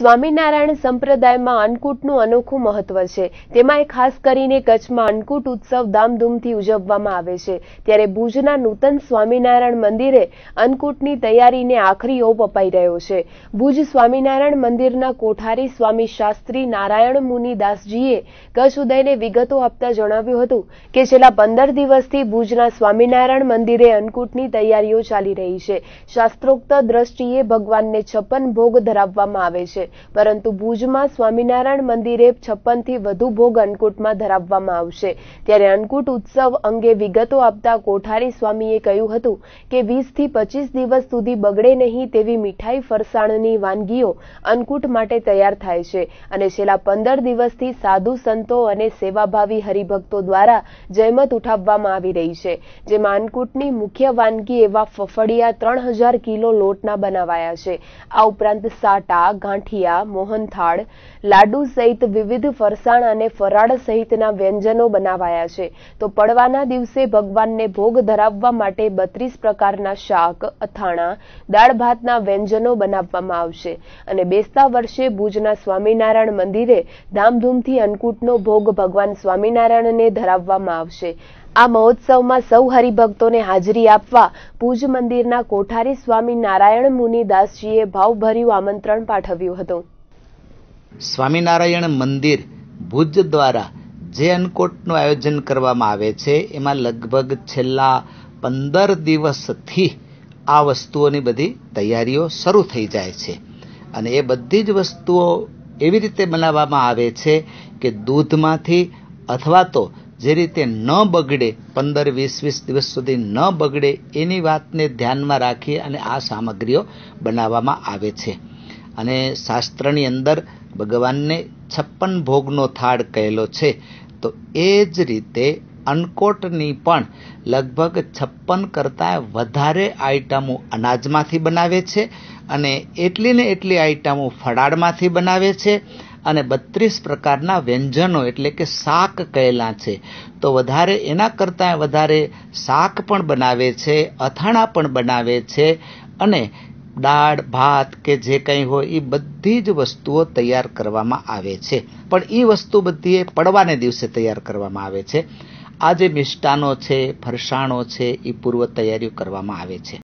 સ્વામિનારાયણ સંપ્રદાયમાં અન્નકૂટનું અનોખું મહત્વ છે તેમાં ખાસ કરીને કચ્છમાં અન્નકૂટ ઉત્સવ ધામધૂમથી ઉજવવામાં આવે છે ત્યારે ભુજના નૂતન સ્વામિનારાયણ મંદિરે અન્નકૂટની તૈયારીને આખરી ઓપ અપાઈ રહ્યો છે ભુજ સ્વામિનારાયણ મંદિરના કોઠારી સ્વામી શાસ્ત્રી નારાયણ મુનિદાસજીએ કચ્છ ઉદયને વિગતો આપતા જણાવ્યું હતું કે છેલ્લા પંદર દિવસથી ભુજના સ્વામિનારાયણ મંદિરે અન્નકૂટની તૈયારીઓ ચાલી રહી છે શાસ્ત્રોક્ત દ્રષ્ટિએ ભગવાનને છપ્પન ભોગ ધરાવવામાં આવે છે પરંતુ ભુજમાં સ્વામિનારાયણ મંદિરે છપ્પનથી વધુ ભોગ અન્નકૂટમાં ધરાવવામાં આવશે ત્યારે અન્નકૂટ ઉત્સવ અંગે વિગતો આપતા કોઠારી સ્વામીએ કહ્યું હતું કે વીસથી પચીસ દિવસ સુધી બગડે નહીં તેવી મીઠાઈ ફરસાણની વાનગીઓ અન્નકૂટ માટે તૈયાર થાય છે અને છેલ્લા પંદર દિવસથી સાધુ સંતો અને સેવાભાવી હરિભક્તો દ્વારા જહેમત ઉઠાવવામાં આવી રહી છે જેમાં અન્નકૂટની મુખ્ય વાનગી એવા ફફડિયા ત્રણ હજાર કિલો લોટના બનાવાયા છે આ ઉપરાંત સાટા ગાંઠિયા ગાંઠિયા મોહનથાળ લાડુ સહિત વિવિધ ફરસાણ અને ફરાળ સહિતના વ્યંજનો બનાવાયા છે તો પડવાના દિવસે ભગવાનને ભોગ ધરાવવા માટે બત્રીસ પ્રકારના શાક અથાણા દાળ ભાતના વ્યંજનો બનાવવામાં આવશે અને બેસતા વર્ષે ભુજના સ્વામિનારાયણ મંદિરે ધામધૂમથી અન્નકૂટનો ભોગ ભગવાન સ્વામિનારાયણને ધરાવવામાં આવશે આ મહોત્સવમાં સૌ હરિભક્તોને હાજરી આપવા પૂજ મંદિરના કોઠારી સ્વામી નારાયણ મુનિદાસજીએ ભાવભર્યું આમંત્રણ પાઠવ્યું હતું સ્વામિનારાયણ મંદિર ભુજ દ્વારા જે અન્નકોટનું આયોજન કરવામાં આવે છે એમાં લગભગ છેલ્લા પંદર દિવસથી આ વસ્તુઓની બધી તૈયારીઓ શરૂ થઈ જાય છે અને એ બધી જ વસ્તુઓ એવી રીતે બનાવવામાં આવે છે કે દૂધમાંથી અથવા તો જે રીતે ન બગડે પંદર વીસ વીસ દિવસ સુધી ન બગડે એની વાતને ધ્યાનમાં રાખી અને આ સામગ્રીઓ બનાવવામાં આવે છે અને શાસ્ત્રની અંદર ભગવાનને છપ્પન ભોગનો થાળ કહેલો છે તો એ જ રીતે અનકોટની પણ લગભગ છપ્પન કરતાં વધારે આઈટમો અનાજમાંથી બનાવે છે અને એટલી ને એટલી આઈટમો ફળાળમાંથી બનાવે છે અને બત્રીસ પ્રકારના વ્યંજનો એટલે કે શાક કહેલા છે તો વધારે એના કરતાં વધારે શાક પણ બનાવે છે અથાણા પણ બનાવે છે અને દાળ ભાત કે જે કંઈ હોય એ બધી જ વસ્તુઓ તૈયાર કરવામાં આવે છે પણ એ વસ્તુ બધી એ પડવાને દિવસે તૈયાર કરવામાં આવે છે આ જે મિષ્ટાનો છે ફરસાણો છે એ પૂર્વ તૈયારીઓ કરવામાં આવે છે